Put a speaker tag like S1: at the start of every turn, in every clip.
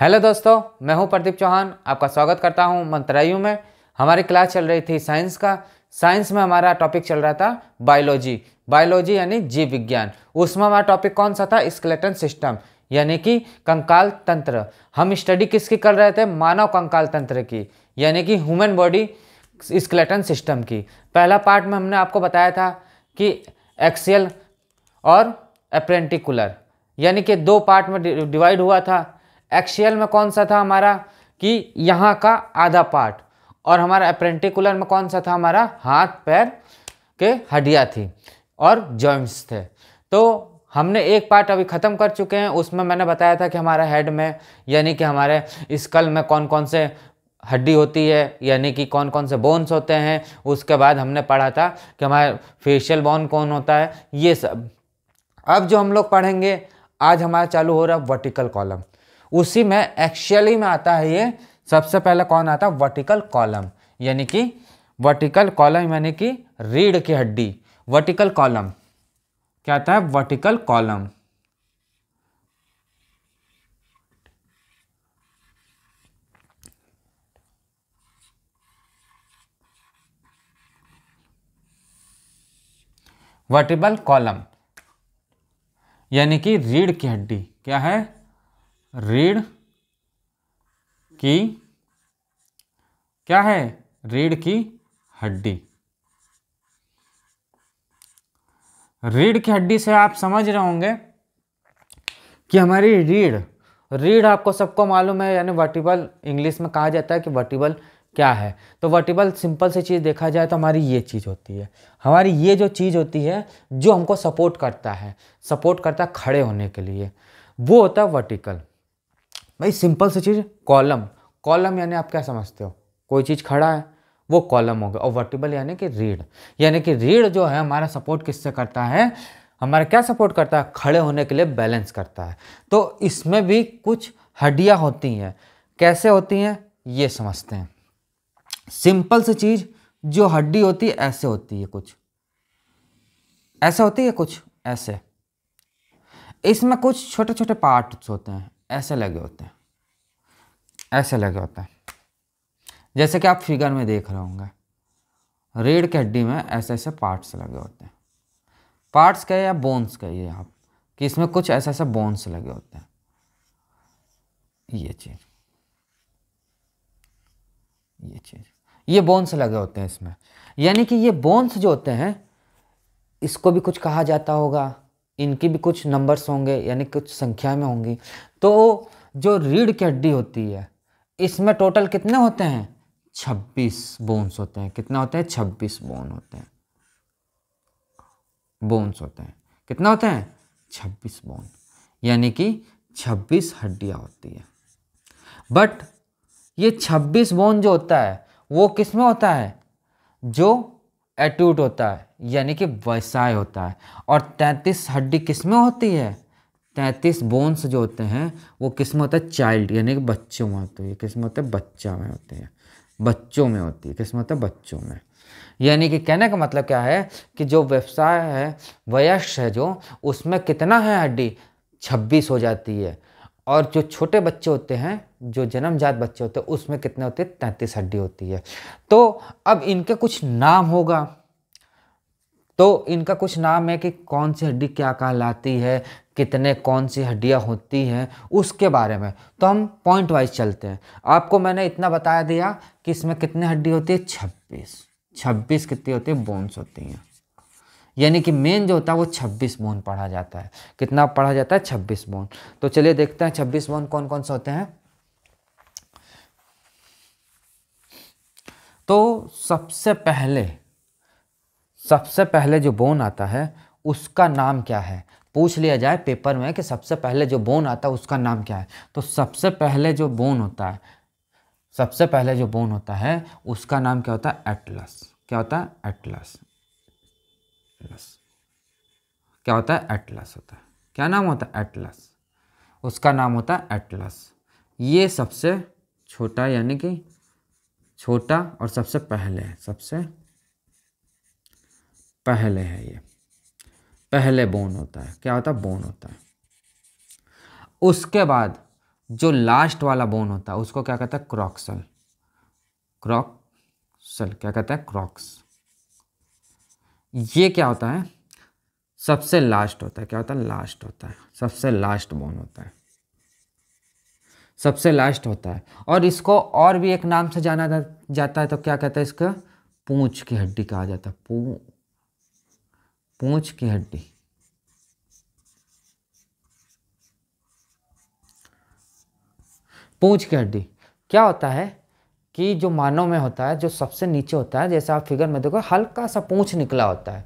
S1: hello दोस्तों मैं हूं प्रदीप चौहान आपका स्वागत करता हूं मंत्रायु में हमारी क्लास चल रही थी साइंस का साइंस में हमारा टॉपिक चल रहा था बायोलॉजी बायोलॉजी यानी जीव विज्ञान उसमें हमारा टॉपिक कौन सा था स्केलेटन सिस्टम यानी कि कंकाल तंत्र हम स्टडी किसकी कर रहे थे मानव कंकाल तंत्र की यानी कि ह्यूमन बॉडी स्केलेटन सिस्टम की पहला पार्ट में हमने आपको बताया था कि एक्सियल और अप्रेंटिकुलर यानी कि दो पार्ट में डिवाइड हुआ था एक्शियल में कौन सा था हमारा कि यहाँ का आधा पार्ट और हमारा अप्रेंटिकुलर में कौन सा था हमारा हाथ पैर के हड्डियाँ थी और जॉइंट्स थे तो हमने एक पार्ट अभी ख़त्म कर चुके हैं उसमें मैंने बताया था कि हमारा हेड में यानी कि हमारे स्कल में कौन कौन से हड्डी होती है यानी कि कौन कौन से बोन्स होते हैं उसके बाद हमने पढ़ा था कि हमारा फेशियल बोन कौन होता है ये सब अब जो हम लोग पढ़ेंगे आज हमारा चालू हो रहा है वर्टिकल कॉलम उसी में एक्चुअली में आता है ये सबसे पहले कौन आता है वर्टिकल कॉलम यानी कि वर्टिकल कॉलम यानी कि रीढ़ की हड्डी वर्टिकल कॉलम क्या आता है वर्टिकल कॉलम वर्टिकल कॉलम यानी कि रीढ़ की हड्डी क्या है रीढ़ की क्या है रीढ़ की हड्डी रीढ़ की हड्डी से आप समझ रहे होंगे कि हमारी रीढ़ रीढ़ आपको सबको मालूम है यानी वर्टिबल इंग्लिश में कहा जाता है कि वर्टिबल क्या है तो वर्टिबल सिंपल से चीज़ देखा जाए तो हमारी ये चीज़ होती है हमारी ये जो चीज़ होती है जो हमको सपोर्ट करता है सपोर्ट करता है खड़े होने के लिए वो होता है वर्टिकल भाई सिंपल सी चीज़ कॉलम कॉलम यानी आप क्या समझते हो कोई चीज़ खड़ा है वो कॉलम हो गया और वर्टिबल यानी कि रीढ़ यानी कि रीढ़ जो है हमारा सपोर्ट किससे करता है हमारा क्या सपोर्ट करता है खड़े होने के लिए बैलेंस करता है तो इसमें भी कुछ हड्डियाँ होती हैं कैसे होती हैं ये समझते हैं सिंपल सी चीज़ जो हड्डी होती है ऐसे होती है कुछ ऐसे होती है कुछ ऐसे इसमें कुछ छोटे छोटे पार्ट्स होते हैं ऐसे लगे होते हैं ऐसे लगे होते हैं जैसे कि आप फिगर में देख रहे होंगे रीढ़ की हड्डी में ऐसे ऐसे पार्ट्स लगे होते हैं पार्ट्स कहे या बोन्स कहिए आप कि इसमें कुछ ऐसे ऐसे बोन्स लगे होते हैं ये चीज़ ये चीज़ ये बोन्स लगे होते हैं इसमें यानी कि ये बोन्स जो होते हैं इसको भी कुछ कहा जाता होगा इनकी भी कुछ नंबर्स होंगे यानी कुछ संख्या में होंगी तो जो रीढ़ की हड्डी होती है इसमें टोटल कितने होते हैं छब्बीस बोन्स होते हैं कितना होते हैं छब्बीस बोन होते हैं बोन्स होते हैं कितना होते हैं छब्बीस बोन यानी कि छब्बीस हड्डियाँ होती है बट ये छब्बीस बोन जो होता है वो किस में होता है जो एट्यूट होता है यानी कि वसाय होता है और तैंतीस हड्डी किस में होती है तैंतीस बोन्स जो होते हैं वो किस्म होता है चाइल्ड यानी कि बच्चों में होती है किस्म होता है बच्चा में होते हैं बच्चों में होती है किस्म होता है बच्चों में यानी कि कहने का मतलब क्या है कि जो व्यवसाय है वयस्क है जो उसमें कितना है हड्डी छब्बीस हो जाती है और जो छोटे बच्चे होते हैं जो जन्मजात बच्चे होते हैं उसमें कितने होते हैं तैंतीस हड्डी होती है तो अब इनके कुछ नाम होगा तो इनका कुछ नाम है कि कौन सी हड्डी क्या कहलाती है कितने कौन सी हड्डियाँ होती हैं उसके बारे में तो हम पॉइंट वाइज चलते हैं आपको मैंने इतना बताया दिया कि इसमें कितने हड्डी होती है छब्बीस छब्बीस कितनी होती है बोन्स होती हैं यानी कि मेन जो होता है वो छब्बीस बोन पढ़ा जाता है कितना पढ़ा जाता है छब्बीस बोन तो चलिए देखते हैं छब्बीस बोन कौन कौन से होते हैं तो सबसे पहले सबसे पहले जो बोन आता है उसका नाम क्या है पूछ लिया जाए पेपर में कि सबसे पहले जो बोन आता है उसका नाम क्या है तो सबसे पहले जो बोन होता है सबसे पहले जो बोन होता है उसका नाम क्या होता है एटलस क्या होता है एटलस क्या होता है एटलस होता है क्या नाम होता है एटलस उसका नाम होता है एटलस ये सबसे छोटा यानी कि छोटा और सबसे पहले सबसे पहले है ये पहले बोन होता है क्या होता है बोन होता है उसके बाद जो लास्ट वाला बोन होता है उसको क्या कहता है क्रॉक्सल क्रॉक्सल क्या कहता है क्रॉक्स ये क्या होता है सबसे लास्ट होता है क्या होता है लास्ट होता है सबसे लास्ट बोन होता है सबसे लास्ट होता है और इसको और भी एक नाम से जाना जाता है तो क्या कहता है इसका पूंछ की हड्डी कहा जाता है पूछ पूंछ की हड्डी पूंछ की हड्डी क्या होता है कि जो मानव में होता है जो सबसे नीचे होता है जैसे आप फिगर में देखो हल्का सा पूंछ निकला होता है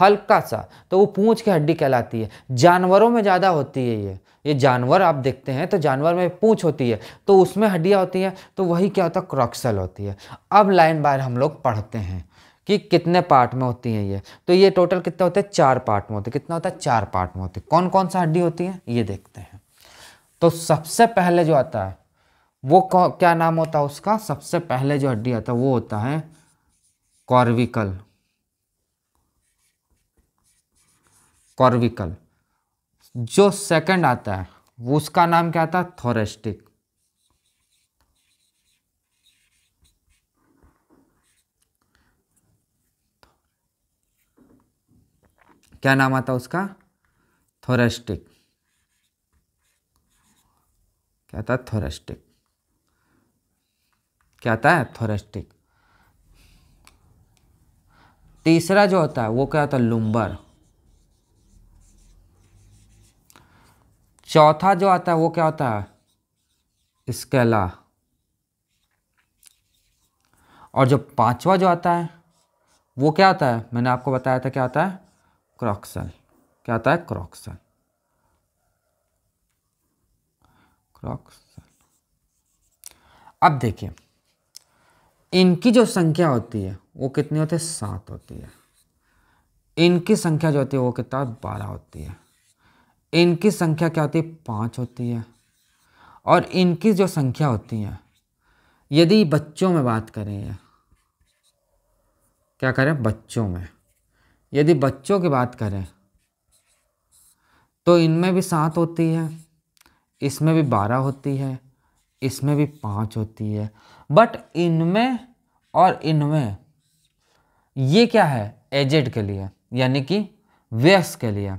S1: हल्का सा तो वो पूंछ की हड्डी कहलाती है जानवरों में ज़्यादा होती है ये ये जानवर आप देखते हैं तो जानवर में पूंछ होती है तो उसमें हड्डियाँ होती हैं तो वही क्या होता है क्रॉक्सल होती है अब लाइन बार हम लोग पढ़ते हैं कि कितने पार्ट में होती हैं ये तो ये टोटल कितने होते हैं चार पार्ट में होते हैं कितना होता है चार पार्ट में होते हैं कौन कौन सा हड्डी होती है ये देखते हैं तो सबसे पहले जो आता है वो क्या नाम होता है उसका सबसे पहले जो हड्डी आता है वो होता है कॉर्विकल कॉर्विकल जो सेकंड आता है वो उसका नाम क्या आता है थोरेस्टिक क्या नाम आता उसका थोरेस्टिक क्या था थोरेस्टिक क्या आता है थोरेस्टिक तीसरा जो होता है वो क्या होता है लुम्बर चौथा जो आता है वो क्या होता है स्केला और जो पांचवा जो आता है वो क्या होता है मैंने आपको बताया था क्या होता है क्रॉक्सल क्या आता है क्रॉक्सल क्रॉक्सल अब देखिए इनकी जो संख्या होती है वो कितनी होती है सात होती है इनकी संख्या जो होती है वो कितना बारह होती है इनकी संख्या क्या होती है पाँच होती है और इनकी जो संख्या होती है यदि बच्चों में बात करें क्या करें बच्चों में यदि बच्चों की बात करें तो इनमें भी सात होती है इसमें भी बारह होती है इसमें भी पाँच होती है बट इनमें और इनमें ये क्या है एजेड के लिए यानी कि व्यस्त के लिए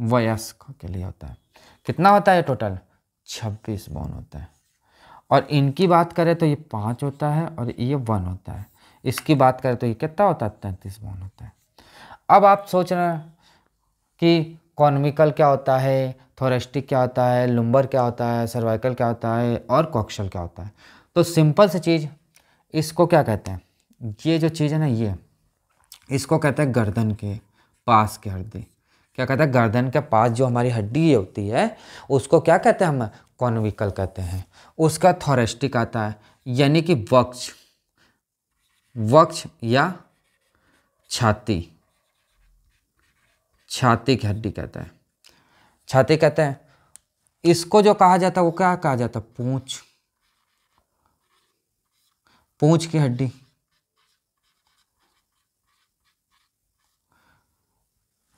S1: वयस्क के लिए होता है कितना होता है टोटल छब्बीस बोन होता है और इनकी बात करें तो ये पाँच होता है और ये वन होता है इसकी बात करें तो ये कितना होता है तैंतीस वन होता है अब आप सोच रहे हैं कि कॉनमिकल क्या होता है थोरेस्टिक क्या होता है लुम्बर क्या होता है सर्वाइकल क्या होता है और कॉक्शल क्या होता है तो सिंपल सी चीज़ इसको क्या कहते हैं ये जो चीज़ है ना ये इसको कहते हैं गर्दन के पास की हड्डी क्या कहते हैं गर्दन के पास जो हमारी हड्डी होती है उसको क्या कहते हैं हम कॉन्विकल कहते हैं उसका थोरेस्टिक आता है यानी कि वक्ष वक्ष या छाती छाती की हड्डी कहते हैं छाती कहते हैं इसको जो कहा जाता है वो क्या कहा जाता है पूछ पूछ की हड्डी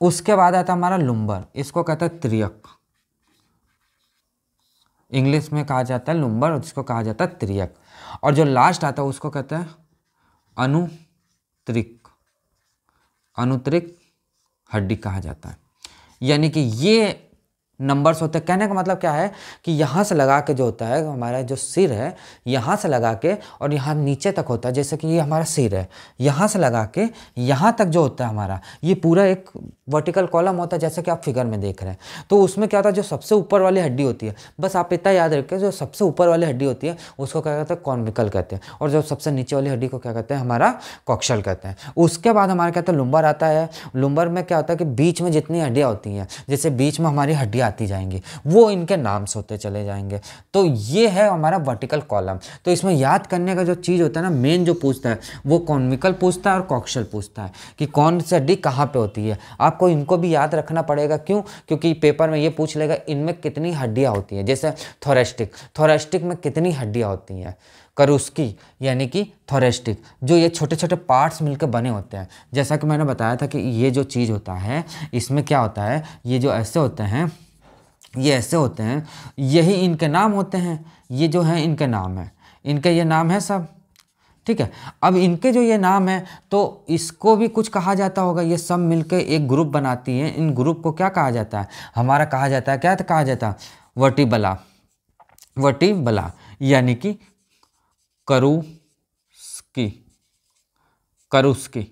S1: उसके बाद आता है हमारा लुम्बर इसको कहते हैं त्रियक इंग्लिश में कहा जाता है लुम्बर जिसको कहा जाता है त्रियक और जो लास्ट आता है उसको कहते हैं अनुत्रिक अनुत्रिक हड्डी कहा जाता है यानी कि ये नंबर्स होते हैं कहने का मतलब क्या है कि यहाँ से लगा के जो होता है हमारा जो सिर है यहाँ से लगा के और यहाँ नीचे तक होता है जैसे कि ये हमारा सिर है यहाँ से लगा के यहाँ तक जो होता है हमारा ये पूरा एक वर्टिकल कॉलम होता है जैसे कि आप फिगर में देख रहे हैं तो उसमें क्या होता है जो सबसे ऊपर वाली हड्डी होती है बस आप इतना याद रखें जो सबसे ऊपर वाली हड्डी होती है उसको क्या कहते हैं कॉन्विकल कहते हैं और जो सबसे नीचे वाली हड्डी को क्या कहते हैं हमारा कॉक्शल कहते हैं उसके बाद हमारा क्या होता है लुम्बर आता है लुम्बर में क्या होता है कि बीच में जितनी हड्डियाँ होती हैं जैसे बीच में हमारी हड्डियाँ आती जाएंगी वो इनके नाम्स होते चले जाएंगे तो ये है हमारा वर्टिकल कॉलम तो इसमें याद करने का जो चीज़ होता है ना मेन जो पूछता है वो कॉन्विकल पूछता है और कॉक्शल पूछता है कि कौन से हड्डी कहाँ पर होती है आपको इनको भी याद रखना पड़ेगा क्यों क्योंकि पेपर में ये पूछ लेगा इनमें कितनी हड्डियाँ होती हैं जैसे थोरेस्टिक थोरेस्टिक में कितनी हड्डियाँ होती हैं करुस्की यानी कि थोरेस्टिक जो ये छोटे छोटे पार्ट्स मिलकर बने होते हैं जैसा कि मैंने बताया था कि ये जो चीज़ होता है इसमें क्या होता है ये जो ऐसे होते हैं ये ऐसे होते हैं यही इनके नाम होते हैं ये जो है इनके नाम है इनके ये नाम है सब ठीक है अब इनके जो ये नाम है तो इसको भी कुछ कहा जाता होगा ये सब मिलके एक ग्रुप बनाती है इन ग्रुप को क्या कहा जाता है हमारा कहा जाता है क्या कहा जाता है वटिबला वटिबला यानी कि करुस्की करूस्की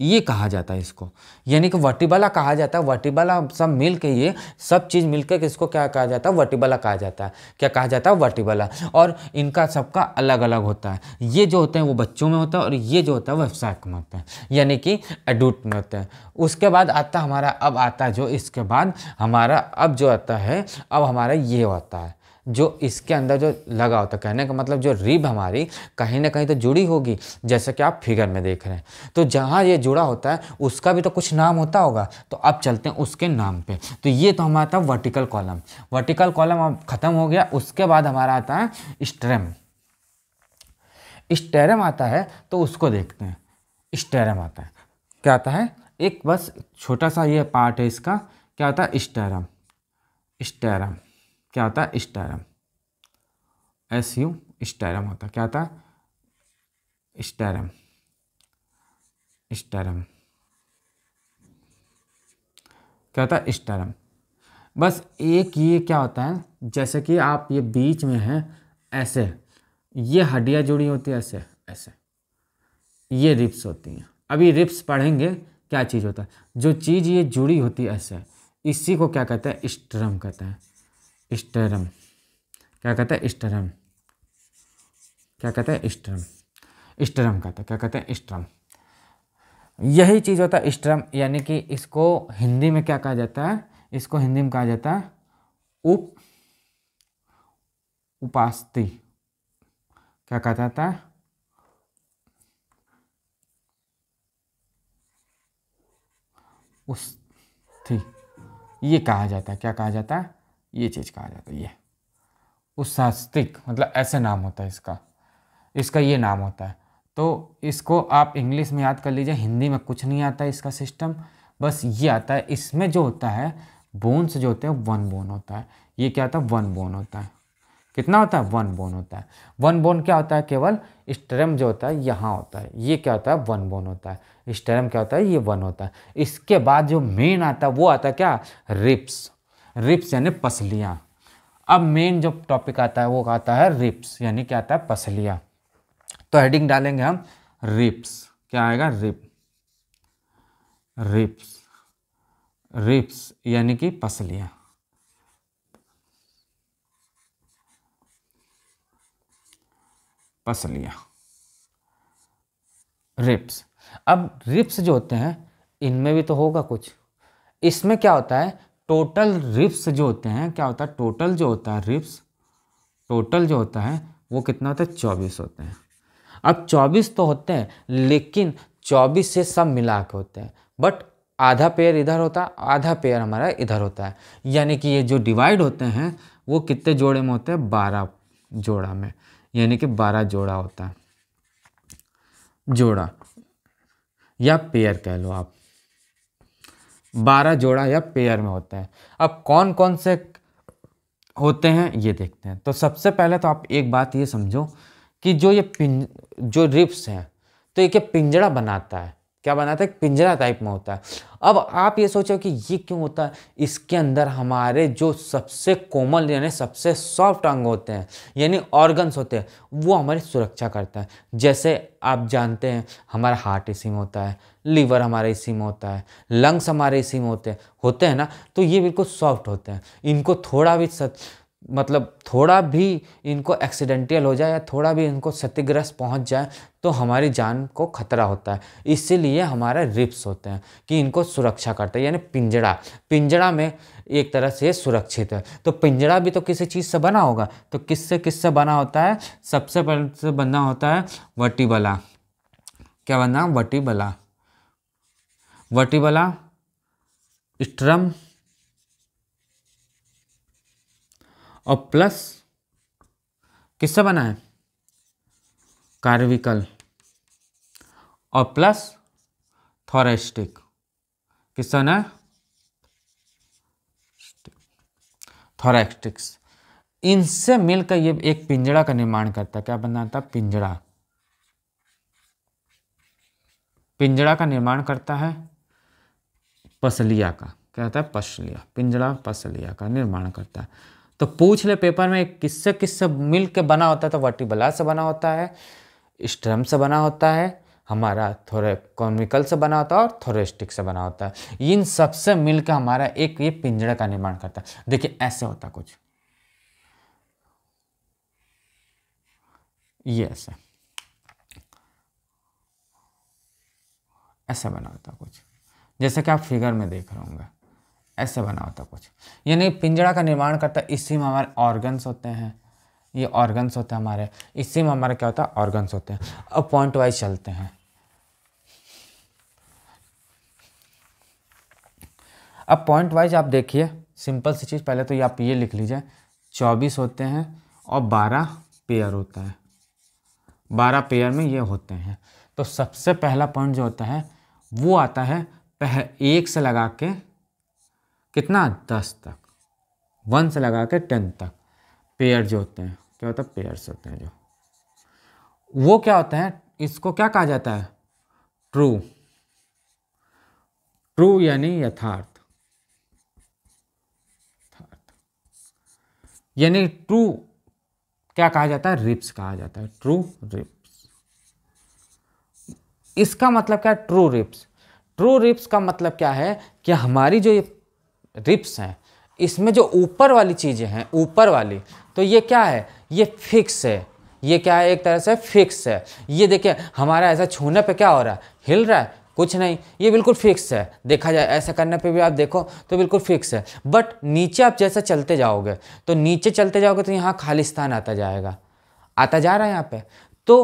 S1: ये कहा जाता है इसको यानी कि वर्टिबला कहा जाता है वर्टिबला सब मिल के ये सब चीज़ मिलकर के इसको क्या कहा जाता है वर्टिबला कहा जाता है क्या कहा जाता है वर्टिबला और इनका सबका अलग अलग होता है ये जो होते हैं वो बच्चों में होता है और ये जो होता है व्यवसाय में होता है यानी कि एडूट में होता है उसके बाद आता हमारा अब आता है जो इसके बाद हमारा अब जो आता है अब हमारा ये होता है जो इसके अंदर जो लगा होता है कहने का मतलब जो रिब हमारी कहीं ना कहीं तो जुड़ी होगी जैसा कि आप फिगर में देख रहे हैं तो जहाँ ये जुड़ा होता है उसका भी तो कुछ नाम होता होगा तो अब चलते हैं उसके नाम पे तो ये तो हमारा था वर्टिकल कॉलम वर्टिकल कॉलम अब ख़त्म हो गया उसके बाद हमारा आता है स्ट्रेम स्टेरम आता है तो उसको देखते हैं स्टेरम आता है क्या आता है एक बस छोटा सा ये पार्ट है इसका क्या आता है स्टेरम स्टेरम क्या होता है स्टैरम एस यू स्टैरम होता है क्या होता है स्टैरम स्टैरम क्या होता है स्टैरम बस एक ये क्या होता है जैसे कि आप ये बीच में हैं ऐसे ये हड्डियाँ जुड़ी होती है ऐसे ऐसे ये रिप्स होती हैं अभी रिप्स पढ़ेंगे क्या चीज़ होता है जो चीज़ ये जुड़ी होती है ऐसे इसी को क्या कहते हैं स्ट्रम कहते हैं स्टरम क्या कहते हैं स्टरम क्या कहते हैं स्टरम स्टरम कहते हैं क्या कहते हैं स्टरम यही चीज़ होता है स्टरम यानी कि इसको हिंदी में क्या कहा जाता है इसको हिंदी में कहा जाता है उप उपास्ति क्या कहा जाता है थी ये कहा जाता है क्या कहा जाता है ये चीज़ कहा जाता है ये उसास्तिक मतलब ऐसे नाम होता है इसका इसका ये नाम होता है तो इसको आप इंग्लिश में याद कर लीजिए हिंदी में कुछ नहीं आता है इसका सिस्टम बस ये आता है इसमें जो होता है बोन्स जो होते हैं वन बोन होता है ये क्या होता है वन बोन होता है कितना होता है वन बोन होता है वन बोन क्या होता है केवल स्टेरम जो होता है यहाँ होता है ये क्या होता है वन बोन होता है स्टेरम क्या होता है ये वन होता है इसके बाद जो मेन आता है वो आता है क्या रिप्स रिप्स यानी पसलियाँ अब मेन जो टॉपिक आता है वो आता है रिप्स यानी क्या आता है पसलियाँ तो हेडिंग डालेंगे हम रिप्स क्या आएगा रिप रिप्स रिप्स यानी कि पसलियाँ पसलियाँ रिप्स अब रिप्स जो होते हैं इनमें भी तो होगा कुछ इसमें क्या होता है टोटल रिप्स जो होते हैं क्या होता है टोटल जो होता है रिप्स टोटल जो होता है वो कितना होता है चौबीस होते हैं अब चौबीस तो होते हैं लेकिन चौबीस से सब मिला के होते हैं बट आधा पेयर इधर होता है आधा पेयर हमारा इधर होता है यानी कि ये जो डिवाइड होते हैं वो कितने जोड़े में होते हैं बारह जोड़ा में यानी कि बारह जोड़ा होता है जोड़ा या पेयर कह लो आप बारह जोड़ा या पेयर में होते हैं अब कौन कौन से होते हैं ये देखते हैं तो सबसे पहले तो आप एक बात ये समझो कि जो ये पिंज जो रिप्स हैं तो ये क्या पिंजड़ा बनाता है क्या बनाता है पिंजरा टाइप में होता है अब आप ये सोचो कि ये क्यों होता है इसके अंदर हमारे जो सबसे कोमल यानी सबसे सॉफ्ट अंग होते हैं यानी ऑर्गन्स होते हैं वो हमारी सुरक्षा करता है जैसे आप जानते हैं हमारा हार्ट इसी में होता है लीवर हमारे इसी में होता है लंग्स हमारे इसी में होते हैं होते हैं ना तो ये बिल्कुल सॉफ्ट होते हैं इनको थोड़ा भी सच मतलब थोड़ा भी इनको एक्सीडेंटल हो जाए या थोड़ा भी इनको क्षतिग्रस्त पहुंच जाए तो हमारी जान को खतरा होता है इसीलिए हमारे रिप्स होते हैं कि इनको सुरक्षा करते हैं यानी पिंजड़ा पिंजड़ा में एक तरह से सुरक्षित है तो पिंजड़ा भी तो किसी चीज़ से बना होगा तो किससे किससे बना होता है सबसे पहले तो से बना होता है वटीबला क्या बना वटीबला वटीबला स्ट्रम और प्लस किससे बना है कार्विकल और प्लस थोरेस्टिक किससे बना है थोरेस्टिक्स इनसे मिलकर ये एक पिंजड़ा का निर्माण करता है क्या बनाता है पिंजड़ा पिंजड़ा का निर्माण करता है पसलिया का क्या होता है पसलिया पिंजड़ा पसलिया का निर्माण करता है तो पूछ ले पेपर में किससे किससे मिल के बना होता है तो वर्टिबला से बना होता है स्ट्रम से बना होता है हमारा थोड़े कॉमिकल से बना होता है और थोरेस्टिक से बना होता है इन सबसे मिलकर हमारा एक ये पिंजरे का निर्माण करता है देखिए ऐसे होता कुछ ये ऐसे ऐसा बना होता कुछ जैसे कि आप फिगर में देख रहे होंगे ऐसे बना होता कुछ यानी पिंजरा का निर्माण करता इसी में हमारे ऑर्गन्स होते हैं ये ऑर्गन्स होते हैं हमारे इसी में हमारे क्या होता है ऑर्गन्स होते हैं अब पॉइंट वाइज चलते हैं अब पॉइंट वाइज आप देखिए सिंपल सी चीज़ पहले तो ये आप ये लिख लीजिए चौबीस होते हैं और बारह पेयर होता है बारह पेयर में ये होते हैं तो सबसे पहला पॉइंट जो होता है वो आता है पह एक से लगा के कितना दस तक वन से लगा के टेन तक पेयर जो होते हैं क्या होता है पेयर्स होते हैं जो वो क्या होता है इसको क्या कहा जाता है ट्रू ट्रू यानी यथार्थ यानी ट्रू क्या कहा जाता है रिप्स कहा जाता है ट्रू रिप्स इसका मतलब क्या है ट्रू रिप्स ट्रू रिप्स का मतलब क्या है कि हमारी जो ये रिप्स हैं इसमें जो ऊपर वाली चीज़ें हैं ऊपर वाली तो ये क्या है ये फिक्स है ये क्या है एक तरह से फिक्स है ये देखिए हमारा ऐसा छूने पे क्या हो रहा है हिल रहा है कुछ नहीं ये बिल्कुल फिक्स है देखा जाए ऐसा करने पे भी आप देखो तो बिल्कुल फिक्स है बट नीचे आप जैसा चलते जाओगे तो नीचे चलते जाओगे तो यहाँ खालिस्तान आता जाएगा आता जा रहा है यहाँ पे तो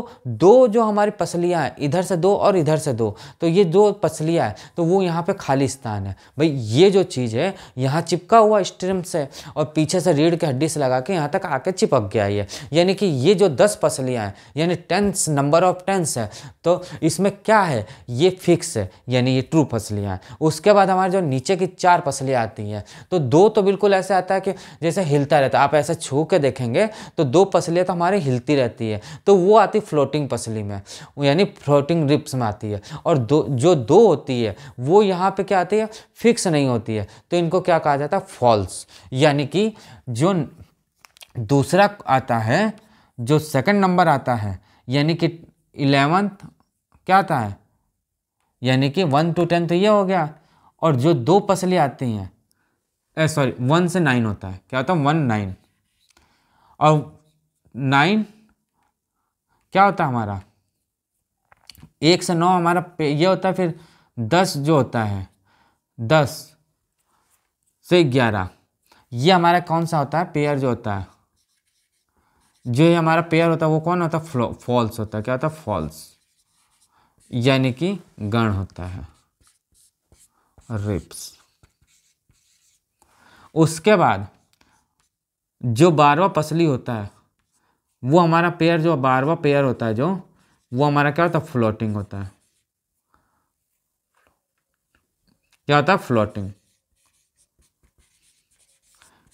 S1: दो जो हमारी पसलियाँ हैं इधर से दो और इधर से दो तो ये दो पसलियाँ हैं तो वो यहाँ पे खाली स्थान है भाई ये जो चीज़ है यहाँ चिपका हुआ स्ट्रीम से और पीछे से रीढ़ के हड्डी से लगा के यहाँ तक आके चिपक गया ये यानी कि ये जो दस पसलियाँ हैं यानी टेंस नंबर ऑफ टेंस है तो इसमें क्या है ये फिक्स है यानी ये ट्रू पसलियाँ हैं उसके बाद हमारे जो नीचे की चार पसलियाँ आती हैं तो दो तो बिल्कुल ऐसे आता है कि जैसे हिलता रहता है आप ऐसे छू के देखेंगे तो दो पसलियाँ तो हमारी हिलती रहती है तो वो आती आती है फ्लोटिंग पसली में यानी फ्लोटिंग रिप्स में आती है और दो जो दो होती है वो यहाँ पे क्या आती है फिक्स नहीं होती है तो इनको क्या कहा जाता है फॉल्स यानी कि जो दूसरा आता है जो सेकंड नंबर आता है यानी कि इलेवंथ क्या आता है यानी कि वन टू टेंथ ये हो गया और जो दो पसली आती हैं सॉरी वन से नाइन होता है क्या होता है वन नाइन और नाइन क्या होता है हमारा एक से नौ हमारा ये होता है फिर दस जो होता है दस से ग्यारह ये हमारा कौन सा होता है पेयर जो होता है जो ये हमारा पेयर होता है वो कौन होता है फॉल्स होता है क्या होता है फॉल्स यानी कि गण होता है रिप्स उसके बाद जो बारवा पसली होता है वो हमारा पेयर जो बारवा पेयर होता है जो वो हमारा क्या होता है फ्लोटिंग होता है क्या होता है फ्लोटिंग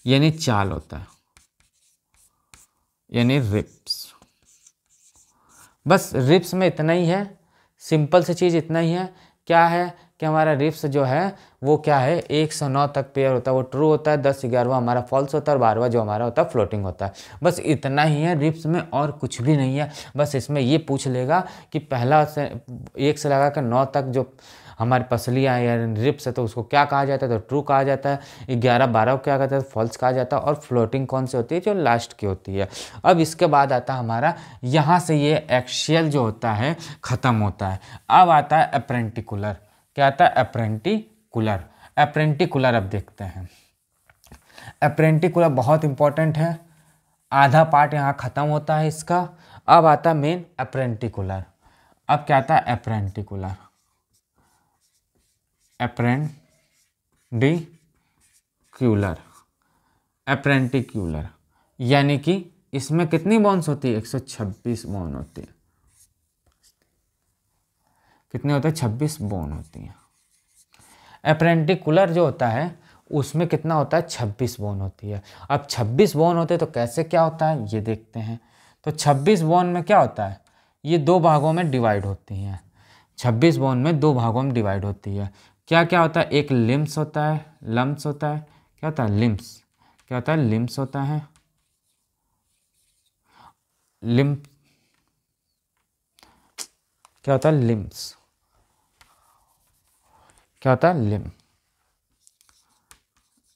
S1: यानी चाल होता है यानी रिप्स बस रिप्स में इतना ही है सिंपल सी चीज़ इतना ही है क्या है कि हमारा रिप्स जो है वो क्या है एक सौ नौ तक पेयर होता है वो ट्रू होता है दस ग्यारहवा हमारा फॉल्स होता है और बारहवा जो हमारा होता है फ्लोटिंग होता है बस इतना ही है रिप्स में और कुछ भी नहीं है बस इसमें ये पूछ लेगा कि पहला से एक से लगा कर नौ तक जो हमारी पसलियाँ या रिप्स है तो उसको क्या कहा जाता है तो ट्रू कहा जाता है ग्यारह बारह क्या कहता है फॉल्स कहा जाता है और फ्लोटिंग कौन सी होती है जो लास्ट की होती है अब इसके बाद आता है हमारा यहाँ से ये एक्शियल जो होता है ख़त्म होता है अब आता है अप्रेंटिकुलर क्या आता है अप्रेंटिकुलर अप्रेंटिकुलर अब देखते हैं अप्रेंटिकुलर बहुत इंपॉर्टेंट है आधा पार्ट यहाँ ख़त्म होता है इसका अब आता है मेन अप्रेंटिकुलर अब क्या आता है अप्रेंटिकुलर अप्रेंडिक्यूलर अप्रेंटिक्यूलर यानी कि इसमें कितनी बॉन्स होती है 126 बॉन्ड होती है कितने होते हैं छब्बीस बोन होती हैं अप्रेंटिकुलर जो होता है उसमें कितना होता है छब्बीस बोन होती है अब छब्बीस बोन होते तो कैसे क्या होता है ये देखते हैं तो छब्बीस बोन में क्या होता है ये दो भागों में डिवाइड होती हैं छब्बीस बोन में दो भागों में डिवाइड होती है क्या क्या होता है एक लिम्स होता है लम्स होता है क्या होता है लिम्स क्या होता है लिम्स होता है लिम्प क्या होता है लिम्स क्या होता है लिम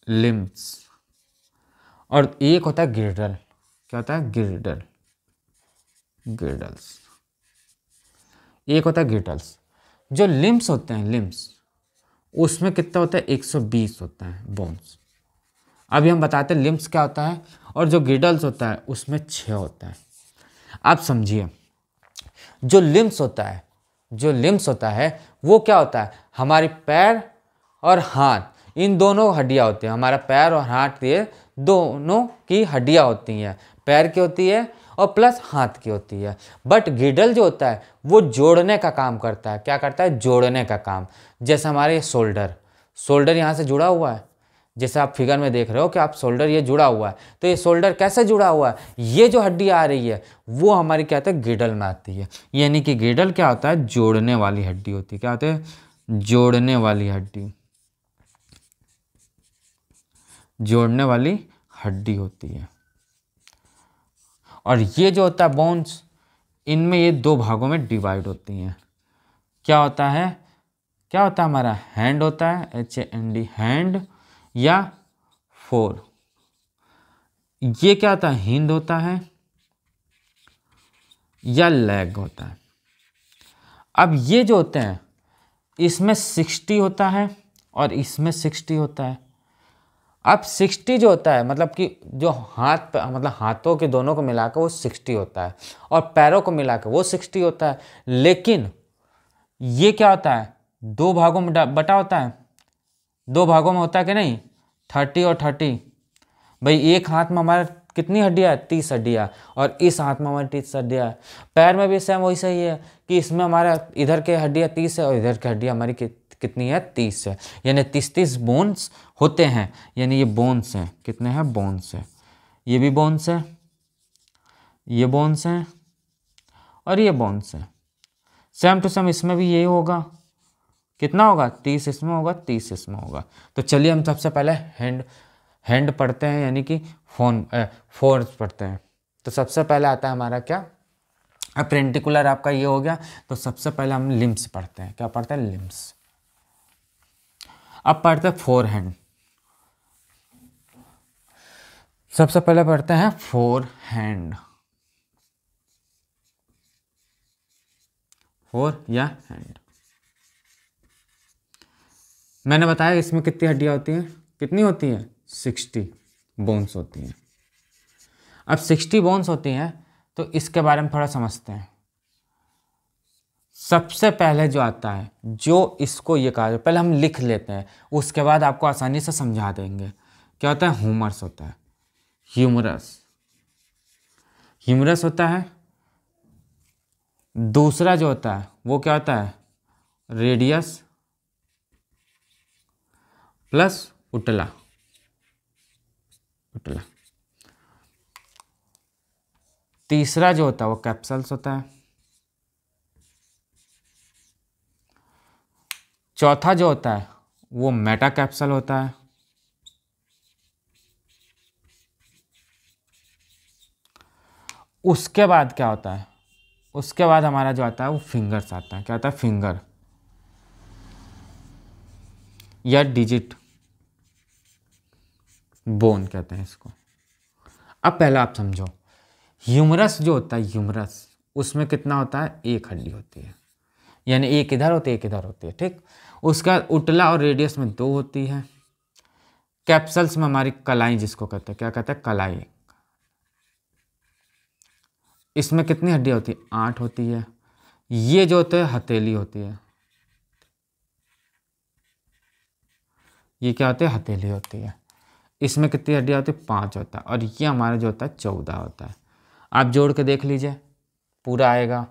S1: लिम्स और एक होता है गिरडल क्या होता है गिरडल गिरडल्स एक होता है गिरडल्स जो लिम्स होते हैं लिम्स उसमें कितना होता है 120 होता है बोन्स अभी हम बताते हैं लिम्स क्या होता है और जो गिडल्स होता है उसमें छ होता है आप समझिए जो लिम्स होता है जो लिम्स होता है वो क्या होता है हमारी पैर और हाथ इन दोनों हड्डियाँ होती हैं हमारा पैर और हाथ ये दोनों की हड्डियाँ होती हैं पैर की होती है और प्लस हाथ की होती है बट गिडल जो होता है वो जोड़ने का काम करता है क्या करता है जोड़ने का काम जैसे हमारे शोल्डर शोल्डर यहाँ से जुड़ा हुआ है जैसे आप फिगर में देख रहे हो कि आप शोल्डर ये जुड़ा हुआ है तो ये शोल्डर कैसे जुड़ा हुआ है ये जो हड्डी आ रही है वो हमारी क्या होता है गिडल में आती है यानी कि गिडल क्या होता है जोड़ने वाली हड्डी होती है क्या होते है जोड़ने वाली हड्डी जोड़ने वाली हड्डी होती है और ये जो होता है बोन्स इनमें ये दो भागों में डिवाइड होती हैं क्या होता है क्या होता है हमारा हैंड होता है H A N D hand या फोर ये क्या होता है हिंद होता है या लेग होता है अब ये जो होते हैं इसमें सिक्सटी होता है और इसमें सिक्सटी होता है अब सिक्सटी जो होता है मतलब कि जो हाथ पर मतलब हाथों के दोनों को मिलाकर वो सिक्सटी होता है और पैरों को मिलाकर वो सिक्सटी होता है लेकिन ये क्या होता है दो भागों में बटा होता है दो भागों में होता है कि नहीं थर्टी और थर्टी भाई एक हाथ में हमारा कितनी हड्डियाँ तीस हड्डियाँ और इस हाथ में हमारी तीस हड्डियाँ पैर में भी सेम वही सही है कि इसमें हमारा इधर के हड्डियाँ तीस है और इधर की हड्डियाँ हमारी कितनी है तीस है यानी तीस तीस बोन्स होते हैं यानी ये बोन्स हैं कितने हैं बोन्स हैं ये भी बोन्स हैं ये बोन्स हैं और ये बोन्स हैं सेम टू सेम इसमें भी यही होगा कितना होगा तीस इसमें होगा तीस इसमें होगा तो चलिए हम सबसे पहले हैंड हैंड पढ़ते हैं यानी कि फोन फोर्स पढ़ते हैं तो सबसे पहले आता है हमारा क्या पेंटिकुलर आपका ये हो गया तो सबसे पहले हम लिम्स पढ़ते हैं क्या पढ़ते हैं लिम्स अब पढ़ते हैं फोर हैंड सबसे पहले पढ़ते हैं फोर हैंड फोर या हैंड मैंने बताया इसमें कितनी हड्डियाँ होती हैं कितनी होती हैं सिक्सटी बोन्स होती हैं अब सिक्सटी बोन्स होती हैं तो इसके बारे में थोड़ा समझते हैं सबसे पहले जो आता है जो इसको ये कहा पहले हम लिख लेते हैं उसके बाद आपको आसानी से समझा देंगे क्या होता है ह्यूमर्स होता है ह्यूमरस ह्यूमरस होता है दूसरा जो होता है वो क्या होता है रेडियस प्लस उटला उटला तीसरा जो होता है वो कैप्सल्स होता है चौथा जो होता है वो मेटा कैप्सल होता है उसके बाद क्या होता है उसके बाद हमारा जो आता है वो फिंगर्स आता है क्या होता है फिंगर या डिजिट बोन कहते हैं इसको अब पहला आप समझो ह्यूमरस जो होता है ह्यूमरस उसमें कितना होता है एक हड्डी होती है यानी एक इधर होती है एक इधर होती है ठीक उसका उटला और रेडियस में दो होती है कैप्सल्स में हमारी कलाई जिसको कहते हैं क्या कहते हैं कलाई इसमें कितनी हड्डियाँ होती है आठ होती है ये जो होते हैं हथेली होती है ये क्या होती है हथेली होती है इसमें कितनी हड्डियाँ होती है पाँच होता है और ये हमारा जो होता है चौदह होता है आप जोड़ के देख लीजिए पूरा आएगा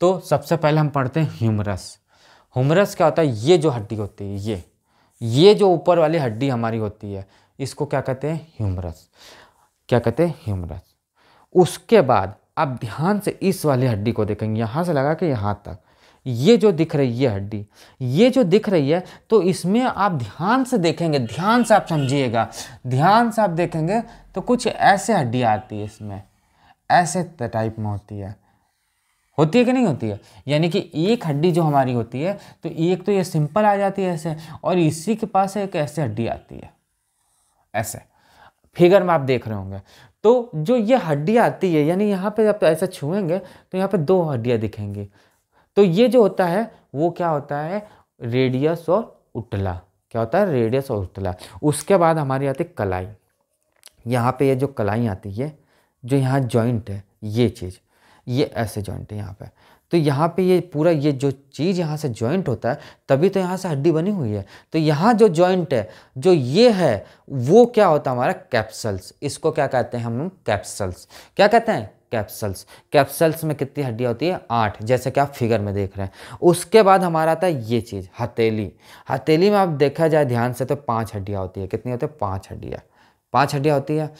S1: तो सबसे पहले हम पढ़ते हैं ह्यूमरस ह्यूमरस क्या होता है ये जो हड्डी होती है ये ये जो ऊपर वाली हड्डी हमारी होती है इसको क्या कहते हैं ह्यूमरस क्या कहते हैं ह्यूमरस उसके बाद आप ध्यान से इस वाली हड्डी को देखेंगे यहाँ से लगा के यहाँ तक ये जो दिख रही है हड्डी ये जो दिख रही है तो इसमें आप ध्यान से देखेंगे ध्यान से आप समझिएगा ध्यान से आप देखेंगे तो कुछ ऐसे हड्डियाँ आती है इसमें ऐसे टाइप में होती है होती है कि नहीं होती है यानी कि एक हड्डी जो हमारी होती है तो एक तो ये सिंपल आ जाती है ऐसे और इसी के पास एक ऐसे हड्डी आती है ऐसे फिगर में आप देख रहे होंगे तो जो ये हड्डी आती है यानी यहाँ पे आप ऐसा छुएंगे तो यहाँ पे दो हड्डियाँ दिखेंगी तो ये जो होता है वो क्या होता है रेडियस और उटला क्या होता है रेडियस और उटला उसके बाद हमारी आती है कलाई यहाँ पे ये जो कलाई आती है जो यहाँ जॉइंट है ये चीज़ ये ऐसे जॉइंट है यहाँ पे तो यहाँ पे ये पूरा ये जो चीज़ यहाँ से जॉइंट होता है तभी तो यहाँ से हड्डी बनी हुई है तो यहाँ जो जॉइंट है जो ये है वो क्या होता है हमारा कैप्सल्स इसको क्या कहते हैं हम कैप्सल्स क्या कहते हैं कैप्सल्स कैप्सल्स में कितनी हड्डियाँ होती है आठ जैसे कि आप फिगर में देख रहे हैं उसके बाद हमारा आता है ये चीज़ हथेली हथेली में आप देखा जाए ध्यान से तो पाँच हड्डियाँ होती है कितनी होती है पाँच हड्डियाँ पाँच हड्डियाँ होती है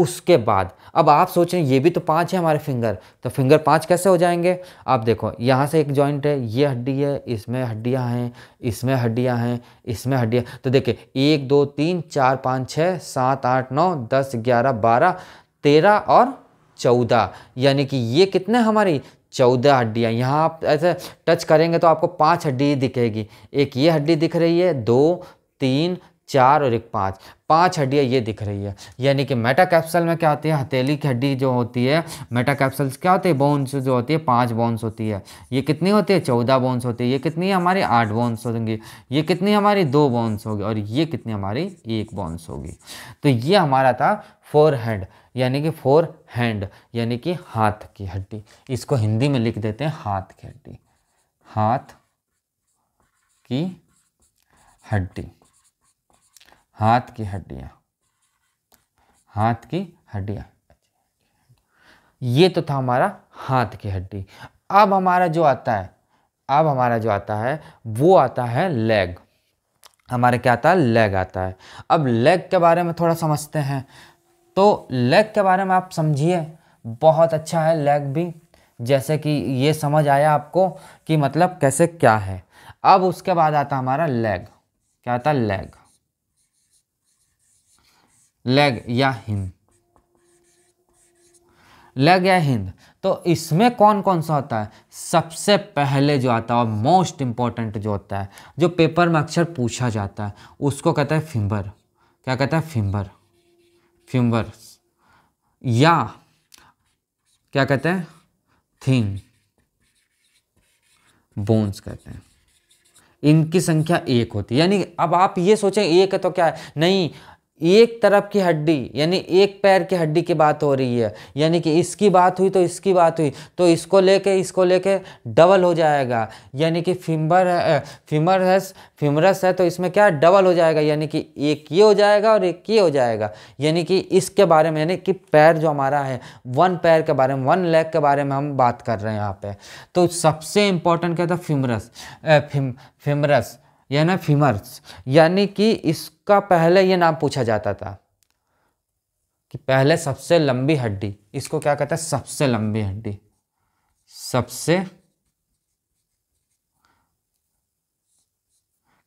S1: उसके बाद अब आप सोचें ये भी तो पांच है हमारे फिंगर तो फिंगर पांच कैसे हो जाएंगे आप देखो यहाँ से एक जॉइंट है ये हड्डी है इसमें हड्डियाँ हैं इसमें हड्डियाँ हैं इसमें हड्डियाँ तो देखिए एक दो तीन चार पाँच छः सात आठ नौ दस ग्यारह बारह तेरह और चौदह यानी कि ये कितने हमारी चौदह हड्डियाँ यहाँ आप ऐसे टच करेंगे तो आपको पांच हड्डी दिखेगी एक ये हड्डी दिख रही है दो तीन चार और एक पाँच पांच हड्डियाँ ये दिख रही है यानी कि मेटा कैप्सल में क्या होती है हथेली की हड्डी जो होती है मेटा कैप्सल्स क्या होती है बोन्स जो होती है पांच बोन्स होती है ये कितनी होती है चौदह बोन्स होती है ये कितनी हमारी आठ बोन्स होंगी ये कितनी हमारी दो बोन्स होगी और ये कितनी हमारी एक बोन्स होगी तो ये हमारा था फोर हेड यानी कि फोर हैंड यानी कि हाथ की हड्डी इसको हिंदी में लिख देते हैं हाथ की हड्डी हाथ की हड्डी हाथ की हड्डियाँ हाथ की हड्डियाँ ये तो था हमारा हाथ की हड्डी अब हमारा जो आता है अब हमारा जो आता है वो आता है लेग हमारे क्या आता है लेग आता है अब लेग के बारे में थोड़ा समझते हैं तो लेग के बारे में आप समझिए बहुत अच्छा है लेग भी जैसे कि ये समझ आया आपको कि मतलब कैसे क्या है अब उसके बाद आता हमारा लेग क्या आता लेग लेग या हिंद लेग या हिंद तो इसमें कौन कौन सा होता है सबसे पहले जो आता है और मोस्ट इम्पॉर्टेंट जो होता है जो पेपर में अक्सर पूछा जाता है उसको कहता है फिम्बर क्या कहता है फिम्बर फ्यूमवर्स या क्या कहते हैं थिंग बोन्स कहते हैं इनकी संख्या एक होती है यानी अब आप ये सोचें एक है तो क्या है नहीं एक तरफ की हड्डी यानी एक पैर की हड्डी की बात हो रही है यानी कि इसकी बात हुई तो इसकी बात हुई तो इसको लेके इसको लेके डबल हो जाएगा यानी कि फिम्बर है फिमर है फिमरस है तो इसमें क्या डबल हो जाएगा यानी कि एक ये हो जाएगा और एक ये हो जाएगा यानी कि इसके बारे में यानी कि पैर जो हमारा है वन पैर के बारे में वन लेग के बारे में हम बात कर रहे हैं यहाँ पर तो सबसे इम्पोर्टेंट क्या था फिमरस फिम फिमरस यह ना फीमर्स यानी कि इसका पहले ये नाम पूछा जाता था कि पहले सबसे लंबी हड्डी इसको क्या कहते हैं सबसे लंबी हड्डी सबसे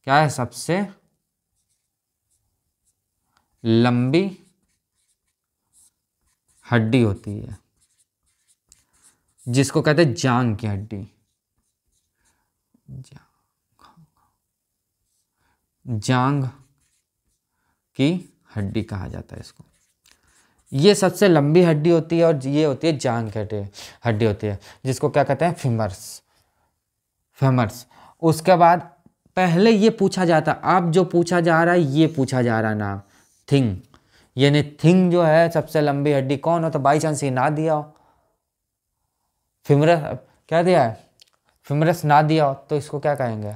S1: क्या है सबसे लंबी हड्डी होती है जिसको कहते हैं जांग की हड्डी जांग जांग की हड्डी कहा जाता है इसको ये सबसे लंबी हड्डी होती है और ये होती है जांग कहते हड्डी होती है जिसको क्या कहते हैं फिमर्स फेमर्स उसके बाद पहले ये पूछा जाता अब जो पूछा जा रहा है ये पूछा जा रहा नाम थिंग यानी थिंग जो है सबसे लंबी हड्डी कौन हो तो बाई चांस ये ना दिया हो फिमरस क्या दिया है फिमरस ना दिया हो तो इसको क्या कहेंगे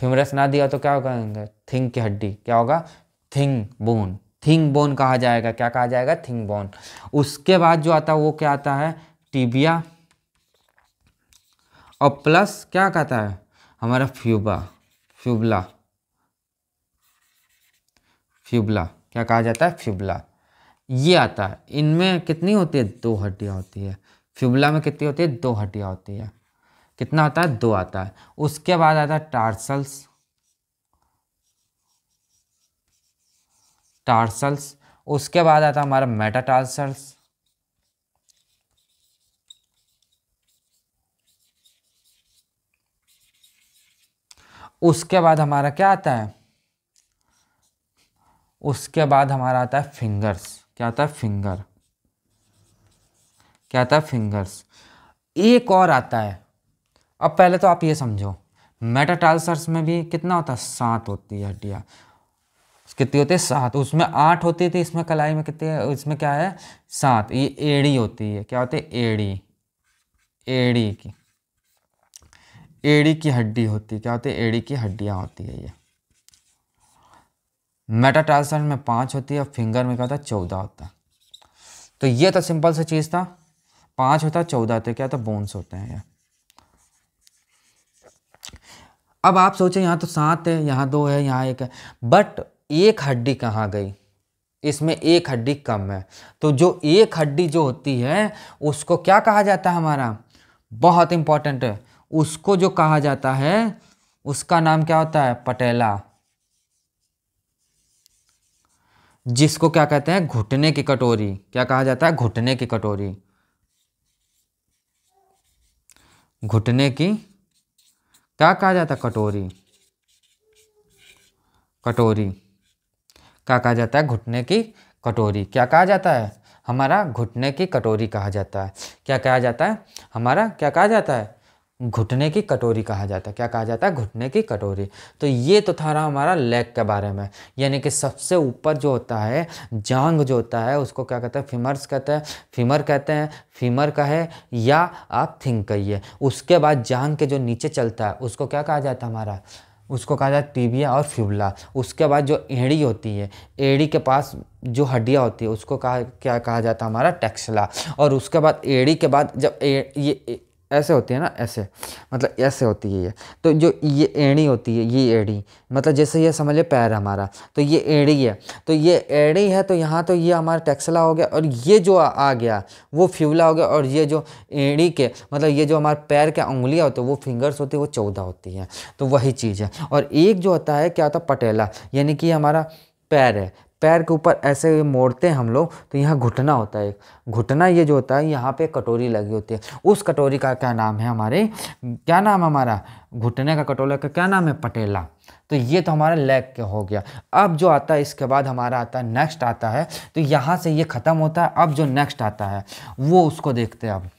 S1: फिमरस ना दिया तो क्या कहेंगे थिंग की हड्डी क्या होगा थिंग बोन थिंग बोन कहा जाएगा क्या कहा जाएगा थिंग बोन उसके बाद जो आता है वो क्या आता है टीबिया और प्लस क्या कहता है हमारा फ्यूबा फ्यूबला फ्यूबला क्या कहा जाता है फ्यूबला ये आता है इनमें कितनी होती है दो हड्डियाँ होती है फ्यूबला में कितनी होती है दो हड्डियाँ होती है कितना होता है दो आता है उसके बाद आता है टार्सल्स टार्सल्स उसके बाद आता है हमारा मेटाटार्सल्स उसके बाद हमारा क्या आता है उसके बाद हमारा आता है फिंगर्स क्या आता है फिंगर क्या आता है फिंगर्स एक और आता है अब पहले तो आप ये समझो मेटाटालसर्स में भी कितना होता है सात होती है हड्डियाँ कितनी होती है सात उसमें आठ होती थी इसमें कलाई में कितनी है इसमें क्या है सात ये एड़ी होती है क्या होती है एड़ी एड़ी की एड़ी की हड्डी होती है क्या होती है एड़ी की हड्डियाँ होती है ये मेटाटालसर में पाँच होती है और फिंगर में क्या होता है चौदह होता है तो ये तो सिंपल सा चीज़ था पाँच होता है चौदह होते क्या है बोन्स होते हैं यार अब आप सोचें यहाँ तो सात है यहाँ दो है यहाँ एक है बट एक हड्डी कहाँ गई इसमें एक हड्डी कम है तो जो एक हड्डी जो होती है उसको क्या कहा जाता है हमारा बहुत इंपॉर्टेंट है उसको जो कहा जाता है उसका नाम क्या होता है पटेला जिसको क्या कहते हैं घुटने की कटोरी क्या कहा जाता है घुटने की कटोरी घुटने की क्या कहा जाता है कटोरी कटोरी क्या कहा जाता है घुटने की कटोरी क्या कहा जाता है हमारा घुटने की कटोरी कहा जाता है क्या कहा जाता है हमारा क्या कहा जाता है घुटने की कटोरी कहा जाता है क्या कहा जाता है घुटने की कटोरी तो ये तो था रहा हमारा लेग के बारे में यानी कि सबसे ऊपर जो होता है जांग जो होता है उसको क्या कहते हैं फिमर्स कहते हैं फिमर कहते हैं फिमर का है या आप थिंक कहिए उसके बाद जांग के जो नीचे चलता है उसको क्या कहा जाता है हमारा उसको कहा जाता है टीबिया और फ्यूबला उसके बाद जो एड़ी होती है एड़ी के पास जो हड्डियाँ होती है उसको कहा क्या कहा जाता है हमारा टैक्सला और उसके बाद एड़ी के बाद जब ए, ये ऐसे होती है ना ऐसे मतलब ऐसे होती है ये तो जो ये एड़ी होती है ये एड़ी मतलब जैसे ये समझ लो पैर हमारा तो ये एड़ी है तो ये एड़ी है तो यहाँ तो ये हमारा टैक्सला हो गया और ये जो आ, गया वो फ्यूला हो गया और ये जो एड़ी के मतलब ये जो हमारे पैर के उंगलियाँ होती है वो फिंगर्स होती है वो चौदह होती हैं तो वही चीज़ है और एक जो होता है क्या होता है पटेला यानी कि हमारा पैर है पैर के ऊपर ऐसे मोड़ते हैं हम लोग तो यहाँ घुटना होता है घुटना ये जो होता है यहाँ पे कटोरी लगी होती है उस कटोरी का क्या नाम है हमारे क्या नाम हमारा घुटने का कटोरा का क्या नाम है पटेला तो ये तो हमारा लेग के हो गया अब जो आता है इसके बाद हमारा आता है नेक्स्ट आता है तो यहाँ से ये ख़त्म होता है अब जो नेक्स्ट आता है वो उसको देखते हैं अब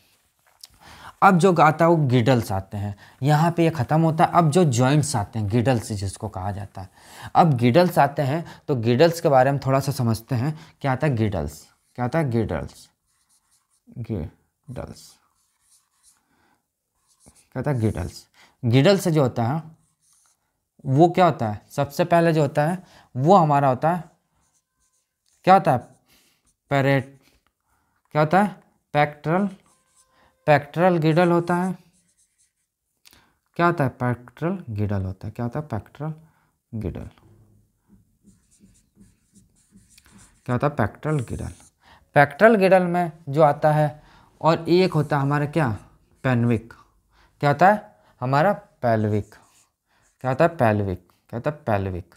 S1: अब जो आता है वो गिडल्स आते हैं यहाँ पे ये ख़त्म होता है अब जो जॉइंट्स आते हैं गिडल्स जिसको कहा जाता है अब गिडल्स आते हैं तो गिडल्स के बारे में थोड़ा सा समझते हैं क्या आता है गिडल्स क्या आता है गिडल्स गिडल्स क्या होता है गिडल्स गिडल्स जो होता है वो क्या होता है सबसे पहले जो होता है वो हमारा होता है क्या होता है पैरेट क्या होता है पैक्ट्रल पैक्ट्रल गिडल होता है क्या होता है पैक्ट्रल गिडल होता है क्या होता है पैक्ट्रल गिडल क्या होता है पैक्ट्रल गिडल पैक्ट्रल गिडल में जो आता है और एक होता है हमारा क्या पेनविक क्या होता है हमारा पैल्विक क्या होता है पैल्विक क्या होता है पैल्विक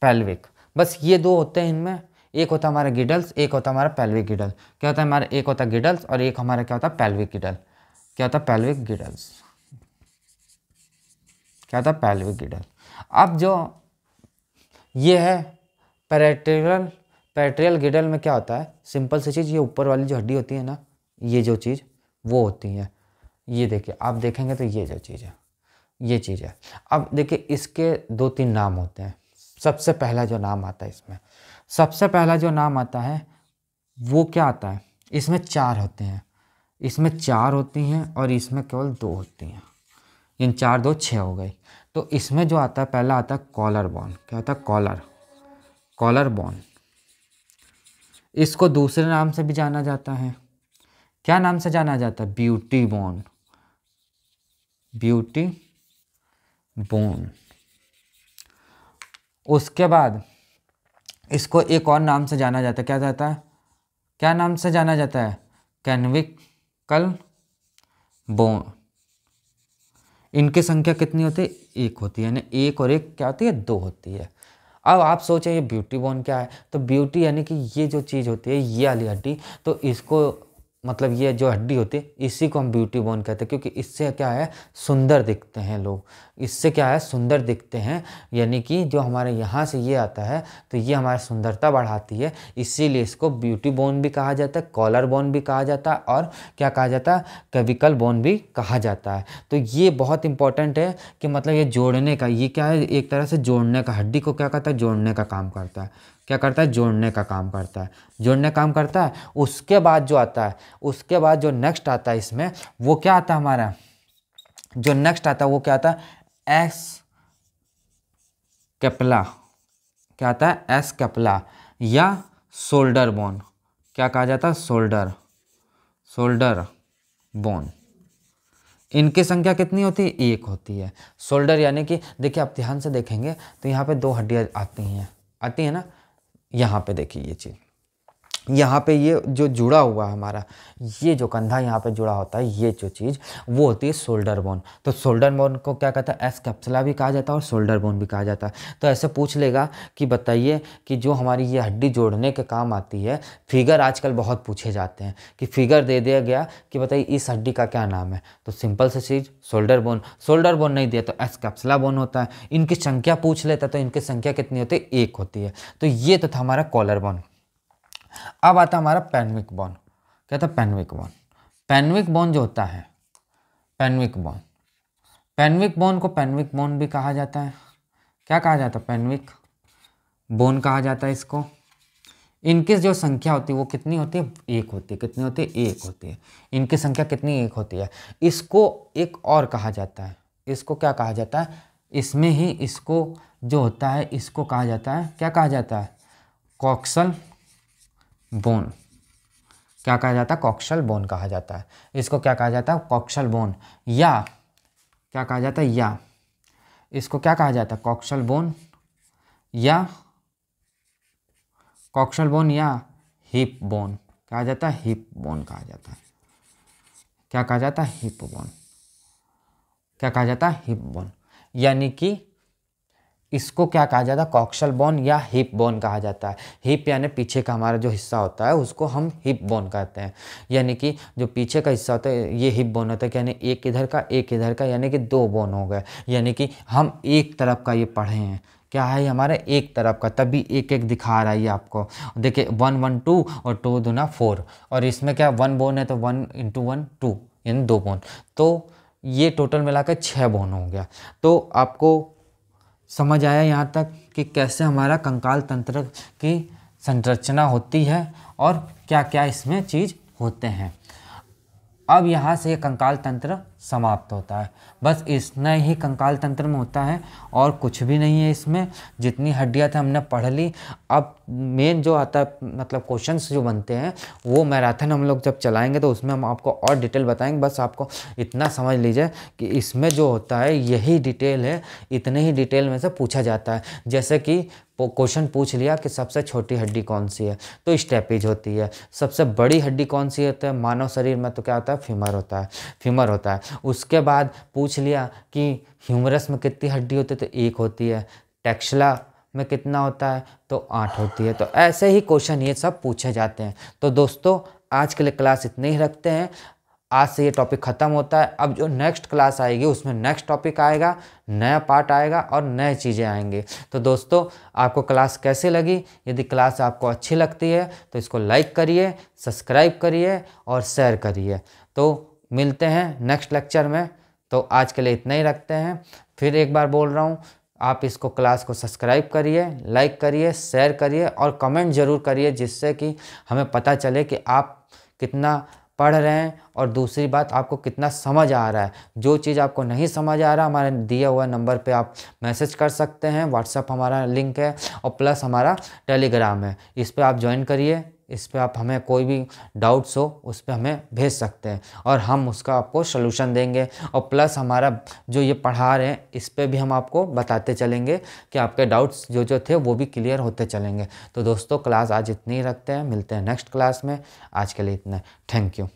S1: पैल्विक बस ये दो होते हैं इनमें एक होता हमारा गिडल्स एक होता हमारा पैल्विक गिडल क्या होता है हमारा एक होता गिडल्स और एक हमारा क्या होता है पैल्विक गिडल क्या होता है पैल्विक गिडल्स क्या था गिडल अब जो ये है पेरेट्रियल पेरेट्रियल गिडल में क्या होता है सिंपल सी चीज़ ये ऊपर वाली जो हड्डी होती है ना ये जो चीज़ वो होती है ये देखिए आप देखेंगे तो ये जो चीज़ है ये चीज़ है अब देखिए इसके दो तीन नाम होते हैं सबसे पहला जो नाम आता है इसमें सबसे पहला जो नाम आता है वो क्या आता है इसमें चार होते हैं इसमें चार होती हैं और इसमें केवल दो होती हैं इन चार दो छः हो गई तो इसमें जो आता है पहला आता है कॉलर बॉन क्या होता है कॉलर कॉलर बॉन इसको दूसरे नाम से भी जाना जाता है क्या नाम से जाना जाता है ब्यूटी बॉन ब्यूटी बोन उसके बाद इसको एक और नाम से जाना जाता है क्या जाता है क्या नाम से जाना जाता है कैनविकल बोन इनके संख्या कितनी होती है एक होती है यानी एक और एक क्या होती है दो होती है अब आप सोचें ये ब्यूटी बोन क्या है तो ब्यूटी यानी कि ये जो चीज़ होती है ये वाली हड्डी तो इसको मतलब ये जो हड्डी होती है इसी को हम ब्यूटी बोन कहते हैं क्योंकि इससे क्या है सुंदर दिखते हैं लोग इससे क्या है सुंदर दिखते हैं यानी कि जो हमारे यहाँ से ये आता है तो ये हमारी सुंदरता बढ़ाती है इसीलिए इसको ब्यूटी बोन भी कहा जाता है कॉलर बोन भी कहा जाता है और क्या कहा जाता है केविकल बोन भी कहा जाता है तो ये बहुत इंपॉर्टेंट है कि मतलब ये जोड़ने का ये क्या है एक तरह से जोड़ने का हड्डी को क्या कहता है जोड़ने का काम करता है क्या करता है जोड़ने का काम करता है जोड़ने का काम करता है उसके बाद जो आता है उसके बाद जो नेक्स्ट आता है इसमें वो क्या आता है हमारा जो नेक्स्ट आता है वो क्या आता है एस कैपला क्या आता है एस कैपला या शोल्डर बोन क्या कहा जाता है शोल्डर शोल्डर बोन इनकी संख्या कितनी होती है एक होती है शोल्डर यानी कि देखिए आप ध्यान से देखेंगे तो यहाँ पे दो हड्डियाँ आती हैं आती है ना यहाँ पे देखिए ये चीज़ यहाँ पे ये जो जुड़ा हुआ है हमारा ये जो कंधा यहाँ पे जुड़ा होता है ये जो चीज़ वो होती है शोल्डर बोन तो शोल्डर बोन को क्या कहता है एस कैप्सुला भी कहा जाता है और शोल्डर बोन भी कहा जाता है तो ऐसे पूछ लेगा कि बताइए कि जो हमारी ये हड्डी जोड़ने के काम आती है फिगर आजकल बहुत पूछे जाते हैं कि फिगर दे दिया गया कि बताइए इस हड्डी का क्या नाम है तो सिंपल से चीज़ शोल्डर बोन शोल्डर बोन नहीं दिया तो एस कैप्सुला बोन होता है इनकी संख्या पूछ लेता तो इनकी संख्या कितनी होती है एक होती है तो ये तो था हमारा कॉलर बोन अब आता हमारा पैनविक बॉन क्या था पैनविक बॉन पैनविक बॉन जो होता है पैनविक बॉन पैनविक बॉन को पैनविक बॉन भी कहा जाता है क्या कहा जाता है पैनविक बोन कहा जाता है इसको इनकी जो संख्या होती है वो कितनी होती है एक होती है कितनी होती है एक होती है इनकी संख्या कितनी एक होती है इसको एक और कहा जाता है इसको क्या कहा जाता है इसमें ही इसको जो होता है इसको कहा जाता है क्या कहा जाता है कॉक्सल बोन क्या कहा जाता है कॉक्शल बोन कहा जाता है इसको क्या कहा जाता है कॉक्शल बोन या क्या कहा जाता है या इसको क्या कहा जाता है कॉक्शल बोन या कॉक्शल बोन या हिप बोन कहा जाता है हिप बोन कहा जाता है क्या कहा जाता है हिप बोन क्या कहा जाता है हिप बोन यानी कि इसको क्या कहा जाता है कॉक्शल बोन या हिप बोन कहा जाता है हिप यानी पीछे का हमारा जो हिस्सा होता है उसको हम हिप बोन कहते हैं यानी कि जो पीछे का हिस्सा होता है ये हिप बोन होता है यानी एक इधर का एक इधर का यानी कि दो बोन हो गए यानी कि हम एक तरफ का ये पढ़े हैं क्या है हमारे एक तरफ का तभी एक एक दिखा रहा है ये आपको देखिए वन वन टू और टू दुना फोर और इसमें क्या वन बोन है तो वन इंटू वन टू यानी दो बोन तो ये टोटल मिलाकर छः बोन हो गया तो आपको समझ आया यहाँ तक कि कैसे हमारा कंकाल तंत्र की संरचना होती है और क्या क्या इसमें चीज़ होते हैं अब यहाँ से ये कंकाल तंत्र समाप्त होता है बस इतना ही कंकाल तंत्र में होता है और कुछ भी नहीं है इसमें जितनी हड्डियाँ थी हमने पढ़ ली अब मेन जो आता है मतलब क्वेश्चंस जो बनते हैं वो मैराथन हम लोग जब चलाएंगे तो उसमें हम आपको और डिटेल बताएंगे बस आपको इतना समझ लीजिए कि इसमें जो होता है यही डिटेल है इतने ही डिटेल में से पूछा जाता है जैसे कि क्वेश्चन पूछ लिया कि सबसे छोटी हड्डी कौन सी है तो स्टेपिज होती है सबसे बड़ी हड्डी कौन सी होती है मानव शरीर में तो क्या होता है फीमर होता है फीमर होता है उसके बाद पूछ लिया कि ह्यूमरस में कितनी हड्डी होती है तो एक होती है टेक्सला में कितना होता है तो आठ होती है तो ऐसे ही क्वेश्चन ये सब पूछे जाते हैं तो दोस्तों आज के लिए क्लास इतने ही रखते हैं आज से ये टॉपिक ख़त्म होता है अब जो नेक्स्ट क्लास आएगी उसमें नेक्स्ट टॉपिक आएगा नया पार्ट आएगा और नए चीज़ें आएंगी तो दोस्तों आपको क्लास कैसे लगी यदि क्लास आपको अच्छी लगती है तो इसको लाइक करिए सब्सक्राइब करिए और शेयर करिए तो मिलते हैं नेक्स्ट लेक्चर में तो आज के लिए इतना ही रखते हैं फिर एक बार बोल रहा हूँ आप इसको क्लास को सब्सक्राइब करिए लाइक करिए शेयर करिए और कमेंट ज़रूर करिए जिससे कि हमें पता चले कि आप कितना पढ़ रहे हैं और दूसरी बात आपको कितना समझ आ रहा है जो चीज़ आपको नहीं समझ आ रहा हमारे दिया हुआ नंबर पे आप मैसेज कर सकते हैं व्हाट्सअप हमारा लिंक है और प्लस हमारा टेलीग्राम है इस पर आप ज्वाइन करिए इस पर आप हमें कोई भी डाउट्स हो उस पर हमें भेज सकते हैं और हम उसका आपको सोल्यूशन देंगे और प्लस हमारा जो ये पढ़ा रहे हैं इस पर भी हम आपको बताते चलेंगे कि आपके डाउट्स जो जो थे वो भी क्लियर होते चलेंगे तो दोस्तों क्लास आज इतनी ही रखते हैं मिलते हैं नेक्स्ट क्लास में आज के लिए इतना थैंक यू